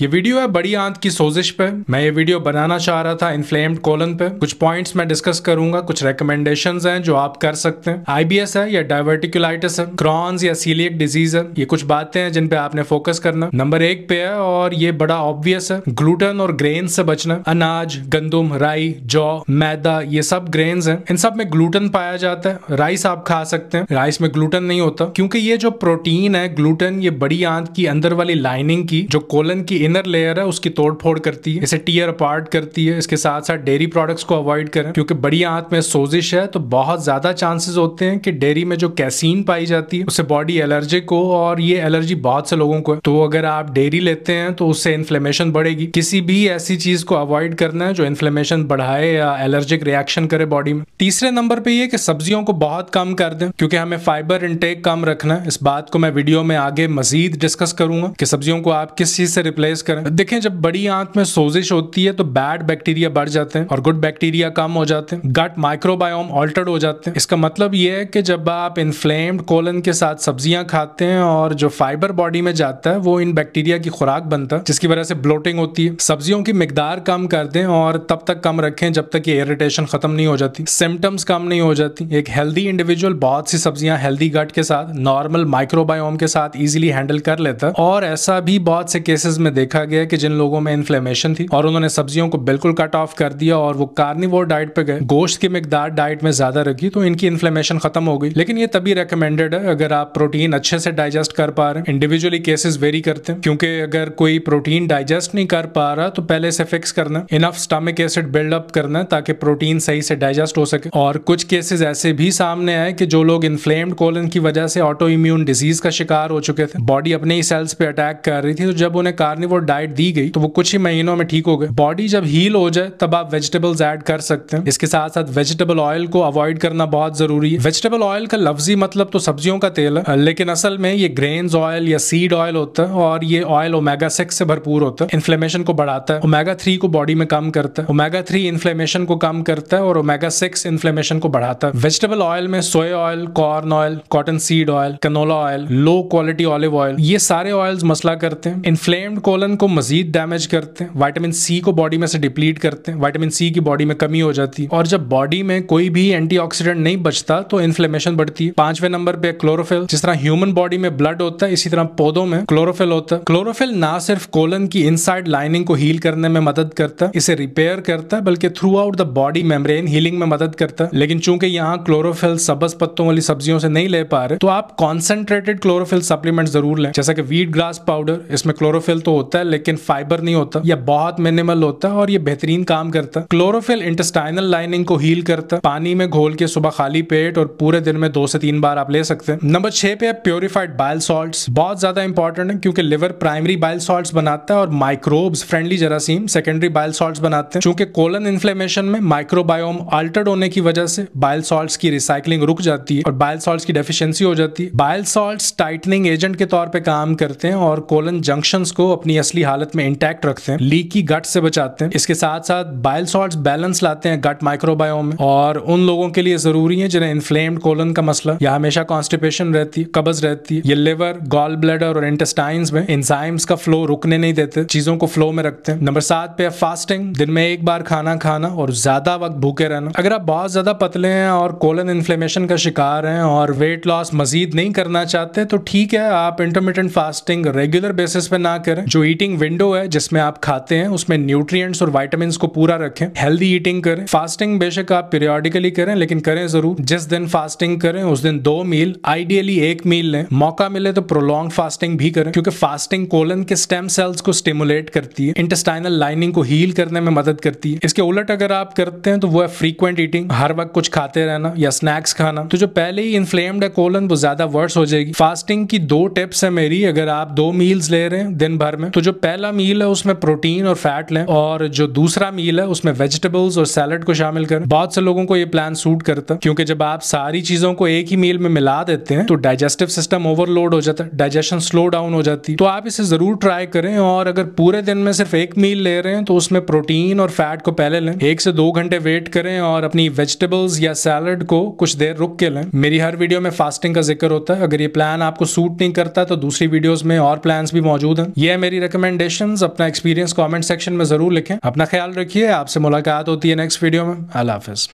ये वीडियो है बड़ी आंत की सोजिश पे मैं ये वीडियो बनाना चाह रहा था इनफ्लेम्ड कोलन पे कुछ पॉइंट्स मैं डिस्कस करूंगा कुछ रिकमेंडेशन हैं जो आप कर सकते हैं आईबीएस है या डायवर्टिकुलाइटिस है क्रॉन्स या सीलियक डिजीज है ये कुछ बातें हैं जिन पे आपने फोकस करना नंबर एक पे है और ये बड़ा ऑब्वियस है ग्लूटन और ग्रेन से बचना अनाज गंदुम राई जौ मैदा ये सब ग्रेन है इन सब में ग्लूटन पाया जाता है राइस आप खा सकते हैं राइस में ग्लूटन नहीं होता क्योंकि ये जो प्रोटीन है ग्लूटन ये बड़ी आंत की अंदर वाली लाइनिंग की जो कोलन की इनर लेयर है उसकी तोड़ फोड़ करती है इसे टीयर अपार्ट करती है इसके साथ साथ डेयरी प्रोडक्ट्स को अवॉइड करें क्योंकि बड़ी आंत में सोजिश है तो बहुत ज्यादा चांसेस होते हैं कि डेयरी में जो कैसीन पाई जाती है उससे बॉडी एलर्जिक हो और ये एलर्जी बहुत से लोगों को है तो अगर आप डेयरी लेते हैं तो उससे इन्फ्लेमेशन बढ़ेगी किसी भी ऐसी चीज को अवॉइड करना है जो इन्फ्लेमेशन बढ़ाए या एलर्जिक रिएक्शन करे बॉडी में तीसरे नंबर पे ये कि सब्जियों को बहुत कम कर दें क्योंकि हमें फाइबर इनटेक कम रखना है इस बात को मैं वीडियो में आगे मजीद डिस्कस करूंगा कि सब्जियों को आप किस चीज से रिप्लेस एनालाइज करें देखें जब बड़ी आंत में सोजिश होती है तो बैड बैक्टीरिया बढ़ जाते हैं और गुड बैक्टीरिया कम हो जाते हैं गट माइक्रोबायोम ऑल्टर्ड हो जाते हैं इसका मतलब यह है कि जब आप इन्फ्लेम्ड कोलन के साथ सब्जियां खाते हैं और जो फाइबर बॉडी में जाता है वो इन बैक्टीरिया की खुराक बनता है जिसकी वजह से ब्लोटिंग होती है सब्जियों की मिकदार कम कर दें और तब तक कम रखें जब तक ये इरिटेशन खत्म नहीं हो जाती सिम्टम्स कम नहीं हो जाती एक हेल्दी इंडिविजुअल बहुत सी सब्जियां हेल्दी गट के साथ नॉर्मल माइक्रोबायोम के साथ इजिली हैंडल कर लेता है और ऐसा भी बहुत से केसेस में देखा गया कि जिन लोगों में इन्फ्लेमेशन थी और उन्होंने सब्जियों को बिल्कुल कट ऑफ कर दिया और वो कार्निवोर डाइट पे गए गोश्त की मकदार डाइट में ज्यादा रखी तो इनकी इन्फ्लेमेशन खत्म हो गई लेकिन ये तभी रिकमेंडेड है अगर आप प्रोटीन अच्छे से डाइजेस्ट कर पा रहे हैं इंडिविजुअली केसेस वेरी करते हैं क्योंकि अगर कोई प्रोटीन डाइजेस्ट नहीं कर पा रहा तो पहले से फिक्स करना इनफ स्टमिक एसिड बिल्डअप करना ताकि प्रोटीन सही से डाइजेस्ट हो सके और कुछ केसेस ऐसे भी सामने आए कि जो लोग इन्फ्लेम्ड कोलन की वजह से ऑटो इम्यून डिजीज का शिकार हो चुके थे बॉडी अपने ही सेल्स पे अटैक कर रही थी तो जब उन्हें कार्निव वो डाइट दी गई तो वो कुछ ही महीनों में ठीक हो गए बॉडी जब हील हो जाए तब आप वेजिटेबल्स ऐड कर सकते हैं इसके साथ साथ वेजिटेबल ऑयल को अवॉइड करना बहुत जरूरी है वेजिटेबल ऑयल का लफ्जी मतलब तो सब्जियों का तेल है लेकिन असल में ये ग्रेन ऑयल या सीड ऑयल होता है और ये ऑयल ओमेगा सिक्स से भरपूर होता है इन्फ्लेमेशन को बढ़ाता है ओमेगा थ्री को बॉडी में कम करता है ओमेगा थ्री इन्फ्लेमेशन को कम करता है और ओमेगा सिक्स इन्फ्लेमेशन को बढ़ाता है वेजिटेबल ऑयल में soya oil corn oil cotton seed oil canola oil low quality olive oil ये सारे ऑयल्स मसला करते हैं इन्फ्लेम्ड को कोलन को मजीद डैमेज करते हैं वाइटामिन सी को बॉडी में से डिप्लीट करते हैं वाइटामिन सी की बॉडी में कमी हो जाती है और जब बॉडी में कोई भी एंटीऑक्सीडेंट नहीं बचता तो इन्फ्लेमेशन बढ़ती है पांचवें नंबर पे क्लोरोफिल जिस तरह ह्यूमन बॉडी में ब्लड होता है इसी तरह पौधों में क्लोरोफिल होता है क्लोरोफिल ना सिर्फ कोलन की इनसाइड लाइनिंग को हील करने में मदद करता है इसे रिपेयर करता है बल्कि throughout the body membrane healing में मदद करता है लेकिन चूंकि यहाँ क्लोरोफिल सबस पत्तों वाली सब्जियों से नहीं ले पा रहे तो आप कॉन्सेंट्रेटेड क्लोरोफिल सप्लीमेंट जरूर लें जैसा कि वीट ग्रास पाउडर इसमें क्लोरोफिल तो होता होता है लेकिन फाइबर नहीं होता या बहुत मिनिमल होता है और ये बेहतरीन काम करता है क्लोरोफिल इंटेस्टाइनल लाइनिंग को हील करता है पानी में घोल के सुबह खाली पेट और पूरे दिन में दो से तीन बार आप ले सकते हैं नंबर छह पे है प्योरिफाइड बाइल सॉल्ट बहुत ज्यादा इंपॉर्टेंट है क्योंकि लिवर प्राइमरी बाइल सॉल्ट बनाता है और माइक्रोब्स फ्रेंडली जरासीम सेकेंडरी बाइल सॉल्ट बनाते हैं चूंकि कोलन इन्फ्लेमेशन में माइक्रोबायोम अल्टर्ड होने की वजह से बाइल सॉल्ट की रिसाइकलिंग रुक जाती है और बाइल सॉल्ट की डेफिशिएंसी हो जाती है बाइल सॉल्ट टाइटनिंग एजेंट के तौर पर काम करते हैं और कोलन जंक्शन को अपनी अपनी असली हालत में इंटैक्ट रखते हैं लीक की गट से बचाते हैं इसके साथ साथ बाइल सॉल्ट बैलेंस लाते हैं गट माइक्रोबायोम में और उन लोगों के लिए जरूरी है जिन्हें इन्फ्लेम्ड कोलन का मसला या हमेशा कॉन्स्टिपेशन रहती है कब्ज रहती है ये लिवर गॉल ब्लडर और इंटेस्टाइन्स में इंजाइम्स का फ्लो रुकने नहीं देते चीजों को फ्लो में रखते हैं नंबर सात पे फास्टिंग दिन में एक बार खाना खाना और ज्यादा वक्त भूखे रहना अगर आप बहुत ज्यादा पतले हैं और कोलन इन्फ्लेमेशन का शिकार हैं और वेट लॉस मजीद नहीं करना चाहते तो ठीक है आप इंटरमीडियंट फास्टिंग रेगुलर बेसिस पे ना करें जो ईटिंग विंडो है जिसमें आप खाते हैं उसमें न्यूट्रिएंट्स और वाइटामिन को पूरा रखें हेल्दी ईटिंग करें फास्टिंग बेशक आप पीरियोडिकली करें लेकिन करें जरूर जिस दिन फास्टिंग करें उस दिन दो मील आइडियली एक मील लें मौका मिले तो प्रोलॉन्ग फास्टिंग भी करें क्योंकि फास्टिंग कोलन के स्टेम सेल्स को स्टिमुलेट करती है इंटेस्टाइनल लाइनिंग को हील करने में मदद करती है इसके उलट अगर आप करते हैं तो वो है फ्रीक्वेंट ईटिंग हर वक्त कुछ खाते रहना या स्नैक्स खाना तो जो पहले ही इन्फ्लेम्ड है कोलन वो ज्यादा वर्स हो जाएगी फास्टिंग की दो टिप्स है मेरी अगर आप दो मील्स ले रहे हैं दिन भर में तो तो जो पहला मील है उसमें प्रोटीन और फैट लें और जो दूसरा मील है उसमें वेजिटेबल्स और सैलड को शामिल करें बहुत से लोगों को ये प्लान सूट करता है क्योंकि जब आप सारी चीजों को एक ही मील में मिला देते हैं तो डाइजेस्टिव सिस्टम ओवरलोड हो जाता है डाइजेशन स्लो डाउन हो जाती है तो आप इसे जरूर ट्राई करें और अगर पूरे दिन में सिर्फ एक मील ले रहे हैं तो उसमें प्रोटीन और फैट को पहले लें एक से दो घंटे वेट करें और अपनी वेजिटेबल्स या सैलड को कुछ देर रुक के लें मेरी हर वीडियो में फास्टिंग का जिक्र होता है अगर ये प्लान आपको सूट नहीं करता तो दूसरी वीडियोज में और प्लान भी मौजूद है यह मेरी रिकमेंडेशन अपना एक्सपीरियंस कॉमेंट सेक्शन में जरूर लिखें अपना ख्याल रखिए आपसे मुलाकात होती है नेक्स्ट वीडियो में अल्लाह हाफिज़